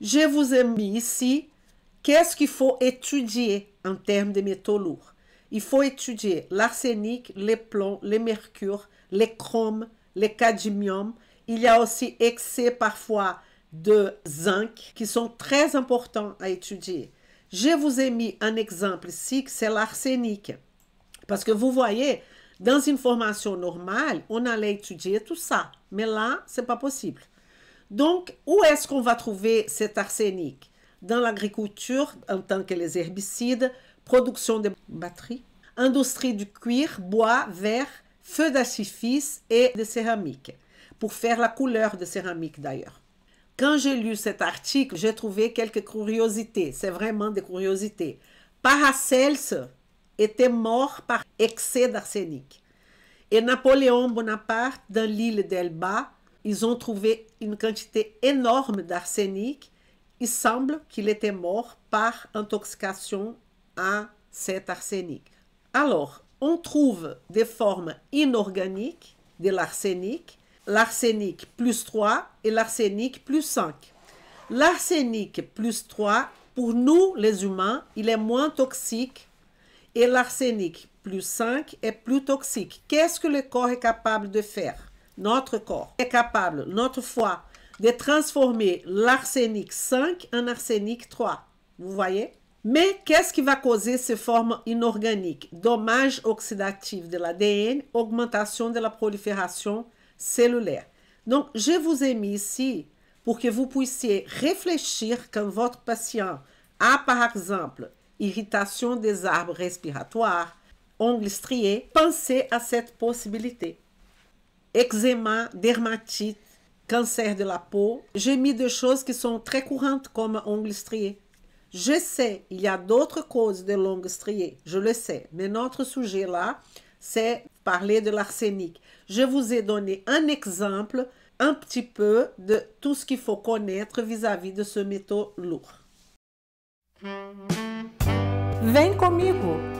Je vous ai mis ici qu'est-ce qu'il faut étudier en termes de métaux lourds. Il faut étudier l'arsenic, les plombs, les mercure, les chromes, les cadmium. Il y a aussi excès parfois de zinc qui sont très importants à étudier. Je vous ai mis un exemple ici, c'est l'arsenic. Parce que vous voyez, dans une formation normale, on allait étudier tout ça. Mais là, c'est pas possible. Donc, où est-ce qu'on va trouver cet arsenic Dans l'agriculture, en tant que les herbicides, production de batteries, industrie du cuir, bois, verre, feu d'artifice et de céramique, pour faire la couleur de céramique d'ailleurs. Quand j'ai lu cet article, j'ai trouvé quelques curiosités. C'est vraiment des curiosités. Paracelse était mort par excès d'arsenic. Et Napoléon Bonaparte, dans l'île d'Elba, ils ont trouvé une quantité énorme d'arsenic. Il semble qu'il était mort par intoxication à cet arsenic. Alors, on trouve des formes inorganiques de l'arsenic, l'arsenic plus 3 et l'arsenic plus 5. L'arsenic plus 3, pour nous les humains, il est moins toxique et l'arsenic plus 5 est plus toxique. Qu'est-ce que le corps est capable de faire notre corps est capable, notre foie, de transformer l'arsenic 5 en arsenic 3. Vous voyez Mais qu'est-ce qui va causer ces formes inorganiques Dommage oxydatif de l'ADN, augmentation de la prolifération cellulaire. Donc, je vous ai mis ici pour que vous puissiez réfléchir quand votre patient a, par exemple, irritation des arbres respiratoires, ongles striés, pensez à cette possibilité eczéma, dermatite, cancer de la peau. J'ai mis des choses qui sont très courantes comme ongles striés. Je sais, il y a d'autres causes de l'ongle strié, je le sais, mais notre sujet là, c'est parler de l'arsenic. Je vous ai donné un exemple un petit peu de tout ce qu'il faut connaître vis-à-vis de ce métaux lourd. Vem comigo!